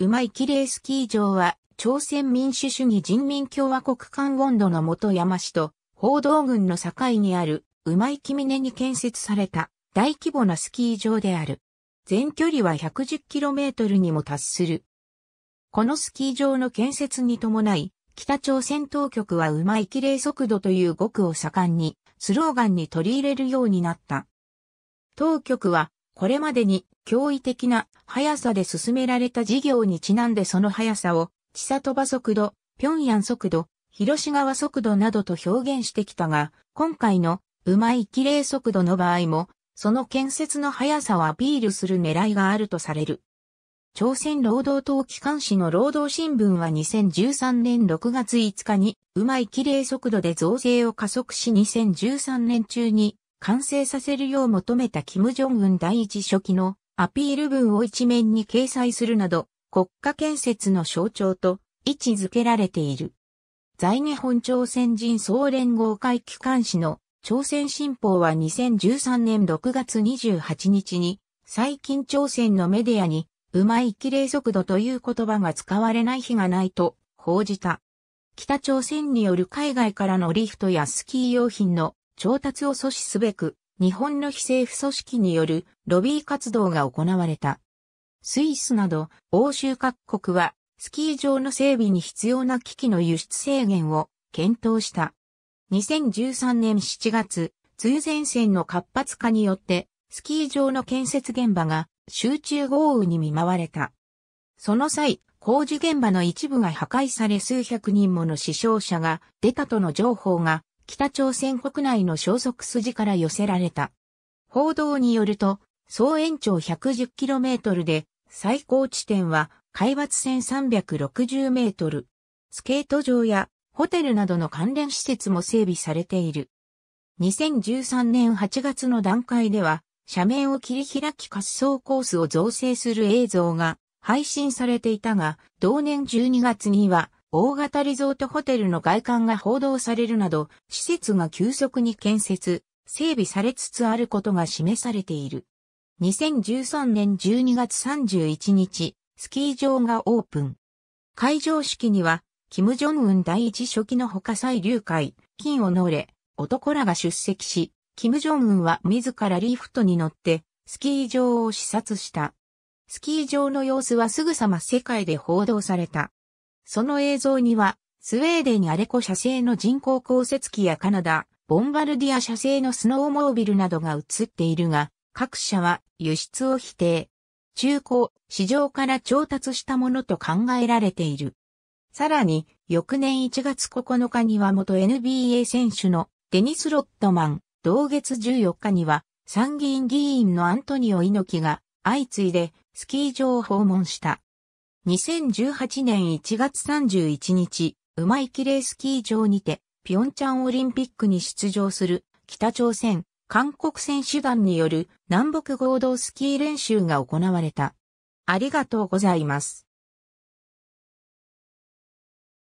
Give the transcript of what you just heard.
うまいきれいスキー場は、朝鮮民主主義人民共和国関温度の元山市と、報道軍の境にある、うまいき峰に建設された、大規模なスキー場である。全距離は 110km にも達する。このスキー場の建設に伴い、北朝鮮当局はうまいきれい速度という語句を盛んに、スローガンに取り入れるようになった。当局はこれまでに驚異的な速さで進められた事業にちなんでその速さを、千里場速度、平壌速度、広島速度などと表現してきたが、今回のうまい綺麗速度の場合も、その建設の速さをアピールする狙いがあるとされる。朝鮮労働党機関紙の労働新聞は2013年6月5日に、うまい綺麗速度で増税を加速し2013年中に完成させるよう求めた金正恩第一書記のアピール文を一面に掲載するなど、国家建設の象徴と位置づけられている。在日本朝鮮人総連合会機関紙の朝鮮新報は2013年6月28日に、最近朝鮮のメディアに、うまい綺麗速度という言葉が使われない日がないと報じた。北朝鮮による海外からのリフトやスキー用品の調達を阻止すべく、日本の非政府組織によるロビー活動が行われた。スイスなど欧州各国はスキー場の整備に必要な機器の輸出制限を検討した。2013年7月、梅雨前線の活発化によってスキー場の建設現場が集中豪雨に見舞われた。その際、工事現場の一部が破壊され数百人もの死傷者が出たとの情報が北朝鮮国内の消息筋から寄せられた。報道によると、総延長 110km で、最高地点は海抜線3 6 0 m スケート場やホテルなどの関連施設も整備されている。2013年8月の段階では、斜面を切り開き滑走コースを造成する映像が配信されていたが、同年12月には大型リゾートホテルの外観が報道されるなど、施設が急速に建設、整備されつつあることが示されている。2013年12月31日、スキー場がオープン。会場式には、キム・ジョンウン第一書記のほか蔡流会、金を乗れ、男らが出席し、キム・ジョンウンは自らリフトに乗って、スキー場を視察した。スキー場の様子はすぐさま世界で報道された。その映像には、スウェーデンアレコ社製の人工降雪機やカナダ、ボンバルディア社製のスノーモービルなどが映っているが、各社は輸出を否定。中古、市場から調達したものと考えられている。さらに、翌年1月9日には元 NBA 選手のデニス・ロットマン、同月14日には参議院議員のアントニオ猪木が相次いでスキー場を訪問した。2018年1月31日、いきれいスキー場にて、ピョンチャンオリンピックに出場する北朝鮮、韓国選手団による南北合同スキー練習が行われた。ありがとうございます。